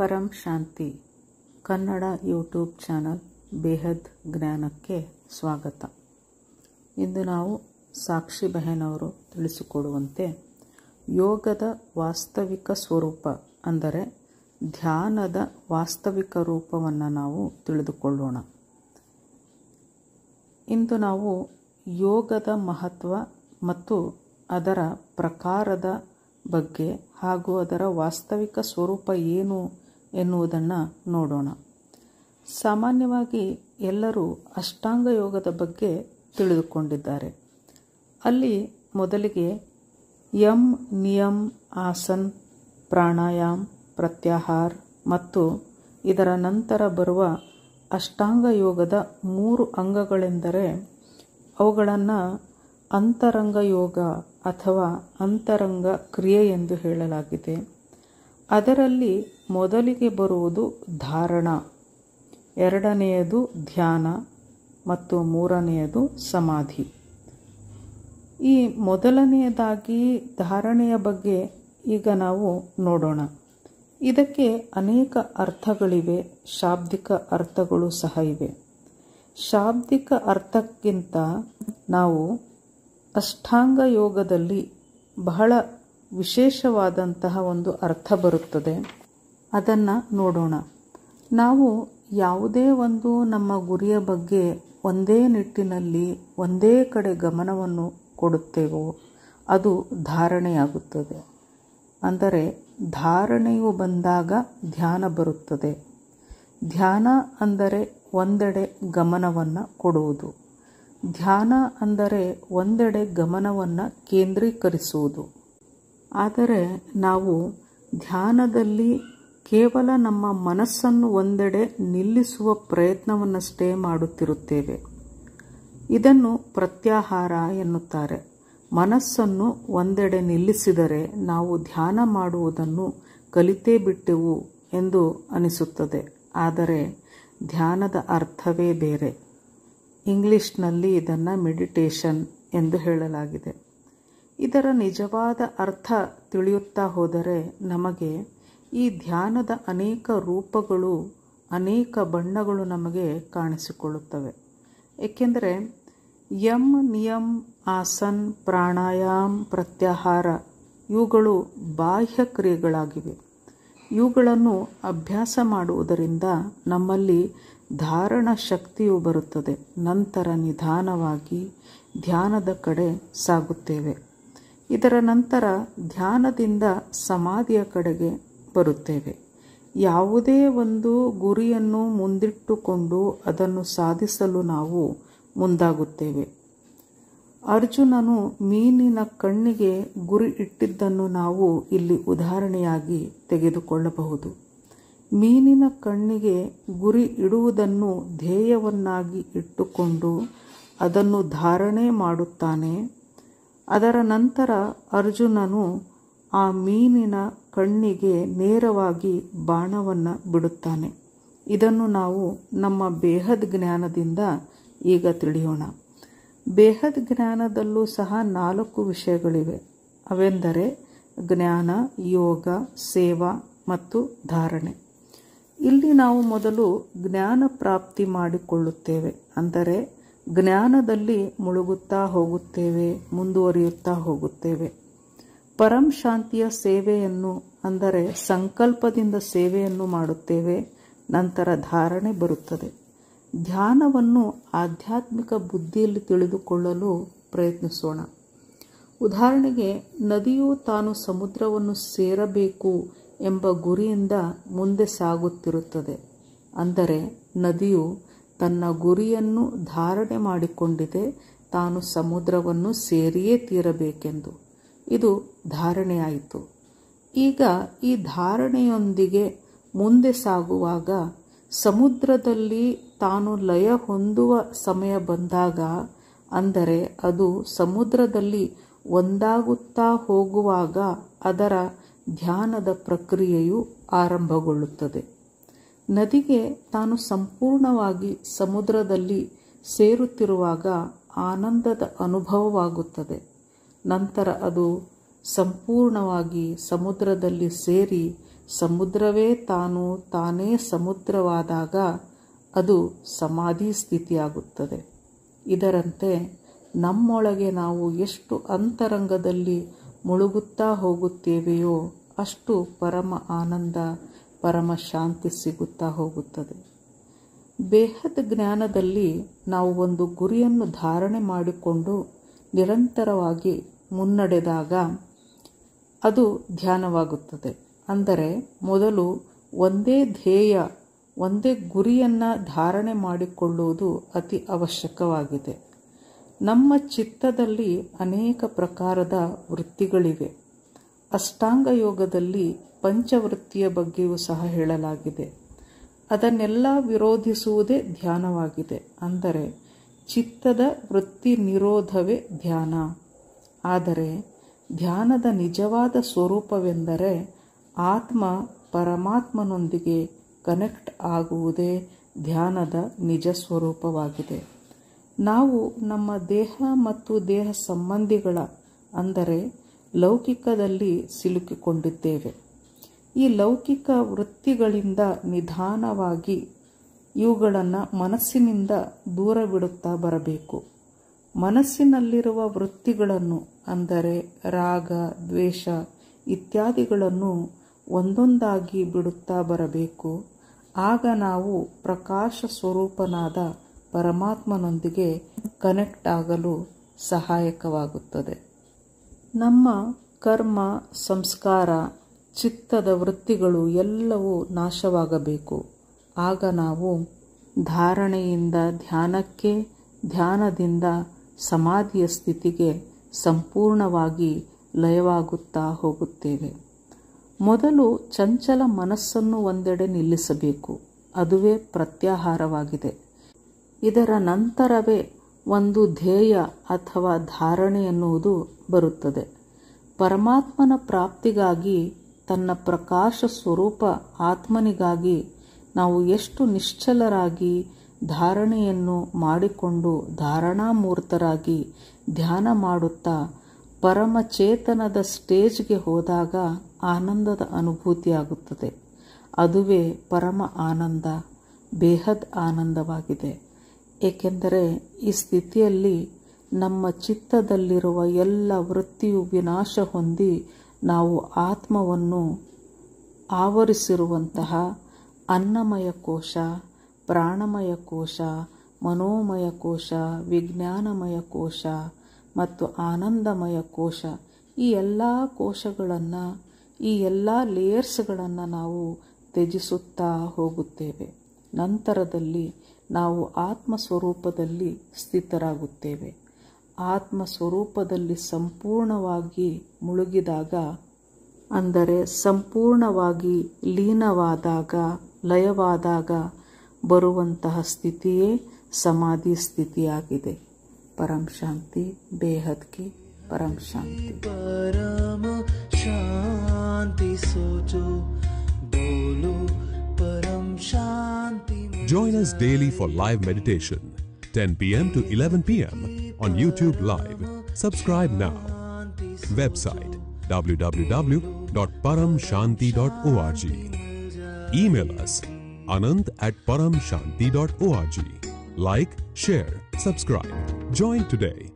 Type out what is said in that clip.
ಪರಂ ಶಾಂತಿ Kannada YouTube channel ಬೇಹದ್ ಜ್ಞಾನಕ್ಕೆ ಸ್ವಾಗತ ಇಂದು ನಾವು ಸಾಕ್ಷಿ ಬೆಹನವರು ತಿಳಿಸಿಕೊಡುವಂತೆ ಯೋಗದ ವಾಸ್ತವಿಕ ಸ್ವರೂಪ ಅಂದರೆ ಧ್ಯಾನದ ವಾಸ್ತವಿಕ ರೂಪವನ್ನು ನಾವು ತಿಳಿದುಕೊಳ್ಳೋಣ ಇಂದು ನಾವು ಯೋಗದ ಮಹತ್ವ ಮತ್ತು ಅದರ ಪ್ರಕಾರದ ಬಗ್ಗೆ ಹಾಗೂ ಅದರ ವಾಸ್ತವಿಕ ಸ್ವರೂಪ ಏನು ಎನ್ನುವುದನ್ನು ನೋಡೋಣ ಸಾಮಾನ್ಯವಾಗಿ ಎಲ್ಲರೂ ಅಷ್ಟಾಂಗ ಯೋಗದ ಬಗ್ಗೆ ತಿಳಿದುಕೊಂಡಿದ್ದಾರೆ ಅಲ್ಲಿ ಮೊದಲಿಗೆ ಯಂ ನಿಯಮ್ ಆಸನ್ ಪ್ರಾಣಾಯಾಮ್ ಪ್ರತ್ಯಾಹಾರ ಮತ್ತು ಇದರ ನಂತರ ಬರುವ ಅಷ್ಟಾಂಗ ಯೋಗದ ಮೂರು ಅಂಗಗಳೆಂದರೆ ಅವುಗಳನ್ನು ಅಂತರಂಗ ಯೋಗ ಅಥವಾ ಅಂತರಂಗ ಕ್ರಿಯೆ ಎಂದು ಹೇಳಲಾಗಿದೆ ಅದರಲ್ಲಿ ಮೊದಲಿಗೆ ಬರುವುದು ಧಾರಣ ಎರಡನೆಯದು ಧ್ಯಾನ ಮತ್ತು ಮೂರನೆಯದು ಸಮಾಧಿ ಈ ಮೊದಲನೆಯದಾಗಿ ಧಾರಣೆಯ ಬಗ್ಗೆ ಈಗ ನಾವು ನೋಡೋಣ ಇದಕ್ಕೆ ಅನೇಕ ಅರ್ಥಗಳಿವೆ ಶಾಬ್ದಿಕ ಅರ್ಥಗಳು ಸಹ ಇವೆ ಶಾಬ್ದಿಕ ಅರ್ಥಕ್ಕಿಂತ ನಾವು ಅಷ್ಟಾಂಗ ಯೋಗದಲ್ಲಿ ಬಹಳ ವಿಶೇಷವಾದಂತಹ ಒಂದು ಅರ್ಥ ಬರುತ್ತದೆ ಅದನ್ನು ನೋಡೋಣ ನಾವು ಯಾವುದೇ ಒಂದು ನಮ್ಮ ಗುರಿಯ ಬಗ್ಗೆ ಒಂದೇ ನಿಟ್ಟಿನಲ್ಲಿ ಒಂದೇ ಕಡೆ ಗಮನವನ್ನು ಕೊಡುತ್ತೇವೋ ಅದು ಧಾರಣೆಯಾಗುತ್ತದೆ ಅಂದರೆ ಧಾರಣೆಯು ಬಂದಾಗ ಧ್ಯಾನ ಬರುತ್ತದೆ ಧ್ಯಾನ ಅಂದರೆ ಒಂದೆಡೆ ಗಮನವನ್ನು ಕೊಡುವುದು ಧ್ಯಾನ ಅಂದರೆ ಒಂದೆಡೆ ಗಮನವನ್ನು ಕೇಂದ್ರೀಕರಿಸುವುದು ಆದರೆ ನಾವು ಧ್ಯಾನದಲ್ಲಿ ಕೇವಲ ನಮ್ಮ ಮನಸ್ಸನ್ನು ಒಂದೆಡೆ ನಿಲ್ಲಿಸುವ ಪ್ರಯತ್ನವನ್ನಷ್ಟೇ ಮಾಡುತ್ತಿರುತ್ತೇವೆ ಇದನ್ನು ಪ್ರತ್ಯಾಹಾರ ಎನ್ನುತ್ತಾರೆ ಮನಸ್ಸನ್ನು ಒಂದೆಡೆ ನಿಲ್ಲಿಸಿದರೆ ನಾವು ಧ್ಯಾನ ಮಾಡುವುದನ್ನು ಕಲಿತೇ ಬಿಟ್ಟೆವು ಎಂದು ಅನಿಸುತ್ತದೆ ಆದರೆ ಧ್ಯಾನದ ಅರ್ಥವೇ ಬೇರೆ ಇಂಗ್ಲಿಷ್ನಲ್ಲಿ ಇದನ್ನು ಮೆಡಿಟೇಷನ್ ಎಂದು ಹೇಳಲಾಗಿದೆ ಇದರ ನಿಜವಾದ ಅರ್ಥ ತಿಳಿಯುತ್ತಾ ಹೋದರೆ ನಮಗೆ ಈ ಧ್ಯಾನದ ಅನೇಕ ರೂಪಗಳು ಅನೇಕ ಬಣ್ಣಗಳು ನಮಗೆ ಕಾಣಿಸಿಕೊಳ್ಳುತ್ತವೆ ಏಕೆಂದರೆ ಯಮ್ ನಿಯಮ್ ಆಸನ್ ಪ್ರಾಣಾಯಾಮ್ ಪ್ರತ್ಯಾಹಾರ ಇವುಗಳು ಬಾಹ್ಯ ಕ್ರಿಯೆಗಳಾಗಿವೆ ಇವುಗಳನ್ನು ಅಭ್ಯಾಸ ಮಾಡುವುದರಿಂದ ನಮ್ಮಲ್ಲಿ ಧಾರಣ ಶಕ್ತಿಯು ಬರುತ್ತದೆ ನಂತರ ನಿಧಾನವಾಗಿ ಧ್ಯಾನದ ಕಡೆ ಸಾಗುತ್ತೇವೆ ಇದರ ನಂತರ ಧ್ಯಾನದಿಂದ ಸಮಾಧಿಯ ಕಡೆಗೆ ಬರುತ್ತೇವೆ ಯಾವುದೇ ಒಂದು ಗುರಿಯನ್ನು ಮುಂದಿಟ್ಟುಕೊಂಡು ಅದನ್ನು ಸಾಧಿಸಲು ನಾವು ಮುಂದಾಗುತ್ತೇವೆ ಅರ್ಜುನನು ಮೀನಿನ ಕಣ್ಣಿಗೆ ಗುರಿ ಇಟ್ಟಿದ್ದನ್ನು ನಾವು ಇಲ್ಲಿ ಉದಾಹರಣೆಯಾಗಿ ತೆಗೆದುಕೊಳ್ಳಬಹುದು ಮೀನಿನ ಕಣ್ಣಿಗೆ ಗುರಿ ಇಡುವುದನ್ನು ಧ್ಯೇಯವನ್ನಾಗಿ ಇಟ್ಟುಕೊಂಡು ಅದನ್ನು ಧಾರಣೆ ಮಾಡುತ್ತಾನೆ ಅದರ ನಂತರ ಅರ್ಜುನನು ಆ ಮೀನಿನ ಕಣ್ಣಿಗೆ ನೇರವಾಗಿ ಬಾಣವನ್ನು ಬಿಡುತ್ತಾನೆ ಇದನ್ನು ನಾವು ನಮ್ಮ ಬೇಹದ್ ಜ್ಞಾನದಿಂದ ಈಗ ತಿಳಿಯೋಣ ಬೇಹದ್ ಜ್ಞಾನದಲ್ಲೂ ಸಹ ನಾಲ್ಕು ವಿಷಯಗಳಿವೆ ಅವೆಂದರೆ ಜ್ಞಾನ ಯೋಗ ಸೇವಾ ಮತ್ತು ಧಾರಣೆ ಇಲ್ಲಿ ನಾವು ಮೊದಲು ಜ್ಞಾನ ಪ್ರಾಪ್ತಿ ಮಾಡಿಕೊಳ್ಳುತ್ತೇವೆ ಅಂದರೆ ಜ್ಞಾನದಲ್ಲಿ ಮುಳುಗುತ್ತಾ ಹೋಗುತ್ತೇವೆ ಮುಂದುವರಿಯುತ್ತಾ ಹೋಗುತ್ತೇವೆ ಪರಂ ಶಾಂತಿಯ ಸೇವೆಯನ್ನು ಅಂದರೆ ಸಂಕಲ್ಪದಿಂದ ಸೇವೆಯನ್ನು ಮಾಡುತ್ತೇವೆ ನಂತರ ಧಾರಣೆ ಬರುತ್ತದೆ ಧ್ಯಾನವನ್ನು ಆಧ್ಯಾತ್ಮಿಕ ಬುದ್ಧಿಯಲ್ಲಿ ತಿಳಿದುಕೊಳ್ಳಲು ಪ್ರಯತ್ನಿಸೋಣ ಉದಾಹರಣೆಗೆ ನದಿಯು ತಾನು ಸಮುದ್ರವನ್ನು ಸೇರಬೇಕು ಎಂಬ ಗುರಿಯಿಂದ ಮುಂದೆ ಸಾಗುತ್ತಿರುತ್ತದೆ ಅಂದರೆ ನದಿಯು ತನ್ನ ಗುರಿಯನ್ನು ಧಾರಣೆ ಮಾಡಿಕೊಂಡಿದೆ ತಾನು ಸಮುದ್ರವನ್ನು ಸೇರಿಯೇ ತೀರಬೇಕೆಂದು ಇದು ಧಾರಣೆಯಾಯಿತು ಈಗ ಈ ಧಾರಣೆಯೊಂದಿಗೆ ಮುಂದೆ ಸಾಗುವಾಗ ಸಮುದ್ರದಲ್ಲಿ ತಾನು ಲಯ ಹೊಂದುವ ಸಮಯ ಬಂದಾಗ ಅಂದರೆ ಅದು ಸಮುದ್ರದಲ್ಲಿ ಒಂದಾಗುತ್ತಾ ಹೋಗುವಾಗ ಅದರ ಧ್ಯಾನದ ಪ್ರಕ್ರಿಯೆಯು ಆರಂಭಗೊಳ್ಳುತ್ತದೆ ನದಿಗೆ ತಾನು ಸಂಪೂರ್ಣವಾಗಿ ಸಮುದ್ರದಲ್ಲಿ ಸೇರುತ್ತಿರುವಾಗ ಆನಂದದ ಅನುಭವವಾಗುತ್ತದೆ ನಂತರ ಅದು ಸಂಪೂರ್ಣವಾಗಿ ಸಮುದ್ರದಲ್ಲಿ ಸೇರಿ ಸಮುದ್ರವೇ ತಾನು ತಾನೇ ಸಮುದ್ರವಾದಾಗ ಅದು ಸಮಾಧಿ ಸ್ಥಿತಿಯಾಗುತ್ತದೆ ಇದರಂತೆ ನಮ್ಮೊಳಗೆ ನಾವು ಎಷ್ಟು ಅಂತರಂಗದಲ್ಲಿ ಮುಳುಗುತ್ತಾ ಹೋಗುತ್ತೇವೆಯೋ ಅಷ್ಟು ಪರಮ ಆನಂದ ಪರಮಶಾಂತಿ ಸಿಗುತ್ತಾ ಹೋಗುತ್ತದೆ ಬೇಹದ ಜ್ಞಾನದಲ್ಲಿ ನಾವು ಒಂದು ಗುರಿಯನ್ನು ಧಾರಣೆ ಮಾಡಿಕೊಂಡು ನಿರಂತರವಾಗಿ ಮುನ್ನಡೆದಾಗ ಅದು ಧ್ಯಾನವಾಗುತ್ತದೆ ಅಂದರೆ ಮೊದಲು ಒಂದೇ ಧ್ಯೇಯ ಒಂದೇ ಗುರಿಯನ್ನು ಧಾರಣೆ ಮಾಡಿಕೊಳ್ಳುವುದು ಅತಿ ಅವಶ್ಯಕವಾಗಿದೆ ನಮ್ಮ ಚಿತ್ತದಲ್ಲಿ ಅನೇಕ ಪ್ರಕಾರದ ವೃತ್ತಿಗಳಿವೆ ಅಷ್ಟಾಂಗ ಯೋಗದಲ್ಲಿ ಪಂಚವೃತ್ತಿಯ ಬಗ್ಗೆಯೂ ಸಹ ಹೇಳಲಾಗಿದೆ ಅದನ್ನೆಲ್ಲ ವಿರೋಧಿಸುವುದೇ ಧ್ಯಾನವಾಗಿದೆ ಅಂದರೆ ಚಿತ್ತದ ವೃತ್ತಿ ನಿರೋಧವೇ ಧ್ಯಾನ ಆದರೆ ಧ್ಯಾನದ ನಿಜವಾದ ಸ್ವರೂಪವೆಂದರೆ ಆತ್ಮ ಪರಮಾತ್ಮನೊಂದಿಗೆ ಕನೆಕ್ಟ್ ಆಗುವುದೇ ಧ್ಯಾನದ ನಿಜ ಸ್ವರೂಪವಾಗಿದೆ ನಾವು ನಮ್ಮ ದೇಹ ಮತ್ತು ದೇಹ ಸಂಬಂಧಿಗಳ ಅಂದರೆ ಲೌಕಿಕದಲ್ಲಿ ಸಿಲುಕಿಕೊಂಡಿದ್ದೇವೆ ಈ ಲೌಕಿಕ ವೃತ್ತಿಗಳಿಂದ ನಿಧಾನವಾಗಿ ಇವುಗಳನ್ನು ಮನಸ್ಸಿನಿಂದ ದೂರ ಬಿಡುತ್ತಾ ಬರಬೇಕು ಮನಸ್ಸಿನಲ್ಲಿರುವ ವೃತ್ತಿಗಳನ್ನು ಅಂದರೆ ರಾಗ ದ್ವೇಷ ಇತ್ಯಾದಿಗಳನ್ನು ಒಂದೊಂದಾಗಿ ಬಿಡುತ್ತಾ ಬರಬೇಕು ಆಗ ನಾವು ಪ್ರಕಾಶ ಸ್ವರೂಪನಾದ ಪರಮಾತ್ಮನೊಂದಿಗೆ ಕನೆಕ್ಟ್ ಆಗಲು ಸಹಾಯಕವಾಗುತ್ತದೆ ನಮ್ಮ ಕರ್ಮ ಸಂಸ್ಕಾರ ಚಿತ್ತದ ವೃತ್ತಿಗಳು ಎಲ್ಲವೂ ನಾಶವಾಗಬೇಕು ಆಗ ನಾವು ಧಾರಣೆಯಿಂದ ಧ್ಯಾನಕ್ಕೆ ಧ್ಯಾನದಿಂದ ಸಮಾಧಿಯ ಸ್ಥಿತಿಗೆ ಸಂಪೂರ್ಣವಾಗಿ ಲಯವಾಗುತ್ತಾ ಹೋಗುತ್ತೇವೆ ಮೊದಲು ಚಂಚಲ ಮನಸ್ಸನ್ನು ಒಂದೆಡೆ ನಿಲ್ಲಿಸಬೇಕು ಅದುವೇ ಪ್ರತ್ಯಾಹಾರವಾಗಿದೆ ಇದರ ನಂತರವೇ ಒಂದು ಧ್ಯೇಯ ಅಥವಾ ಧಾರಣೆ ಎನ್ನುವುದು ಬರುತ್ತದೆ ಪರಮಾತ್ಮನ ಪ್ರಾಪ್ತಿಗಾಗಿ ತನ್ನ ಪ್ರಕಾಶ ಸ್ವರೂಪ ಆತ್ಮನಿಗಾಗಿ ನಾವು ಎಷ್ಟು ನಿಶ್ಚಲರಾಗಿ ಧಾರಣೆಯನ್ನು ಮಾಡಿಕೊಂಡು ಧಾರಣಾಮೂರ್ತರಾಗಿ ಧ್ಯಾನ ಮಾಡುತ್ತಾ ಪರಮಚೇತನದ ಸ್ಟೇಜ್ಗೆ ಹೋದಾಗ ಆನಂದದ ಅನುಭೂತಿಯಾಗುತ್ತದೆ ಅದುವೇ ಪರಮ ಆನಂದ ಬೇಹದ್ ಆನಂದವಾಗಿದೆ ಏಕೆಂದರೆ ಈ ಸ್ಥಿತಿಯಲ್ಲಿ ನಮ್ಮ ಚಿತ್ತದಲ್ಲಿರುವ ಎಲ್ಲ ವೃತ್ತಿಯು ವಿನಾಶ ಹೊಂದಿ ನಾವು ಆತ್ಮವನ್ನು ಆವರಿಸಿರುವಂತಹ ಅನ್ನಮಯ ಕೋಶ ಪ್ರಾಣಮಯ ಕೋಶ ಮನೋಮಯ ಕೋಶ ವಿಜ್ಞಾನಮಯ ಕೋಶ ಮತ್ತು ಆನಂದಮಯ ಕೋಶ ಈ ಎಲ್ಲ ಕೋಶಗಳನ್ನು ಈ ಎಲ್ಲ ಲೇಯರ್ಸ್ಗಳನ್ನು ನಾವು ತ್ಯಜಿಸುತ್ತಾ ಹೋಗುತ್ತೇವೆ ನಂತರದಲ್ಲಿ ನಾವು ಆತ್ಮಸ್ವರೂಪದಲ್ಲಿ ಸ್ಥಿತರಾಗುತ್ತೇವೆ ಆತ್ಮ ಸ್ವರೂಪದಲ್ಲಿ ಸಂಪೂರ್ಣವಾಗಿ ಮುಳುಗಿದಾಗ ಅಂದರೆ ಸಂಪೂರ್ಣವಾಗಿ ಲೀನವಾದಾಗ ಲಯವಾದಾಗ ಬರುವಂತಹ ಸ್ಥಿತಿಯೇ ಸಮಾಧಿ ಸ್ಥಿತಿಯಾಗಿದೆ ಪರಂ ಶಾಂತಿ ಬೇಹದ್ಕಿ ಪರಂ ಶಾಂತಿ ಪರಮ ಶಾಂತಿ ಸೋಚು ಬೋಲು ಪರಂ ಶಾಂತಿ Join us daily for live meditation, 10 p.m. to 11 p.m. on YouTube Live. Subscribe now. Website www.paramshanti.org. Email us anand at paramshanti.org. Like, share, subscribe. Join today.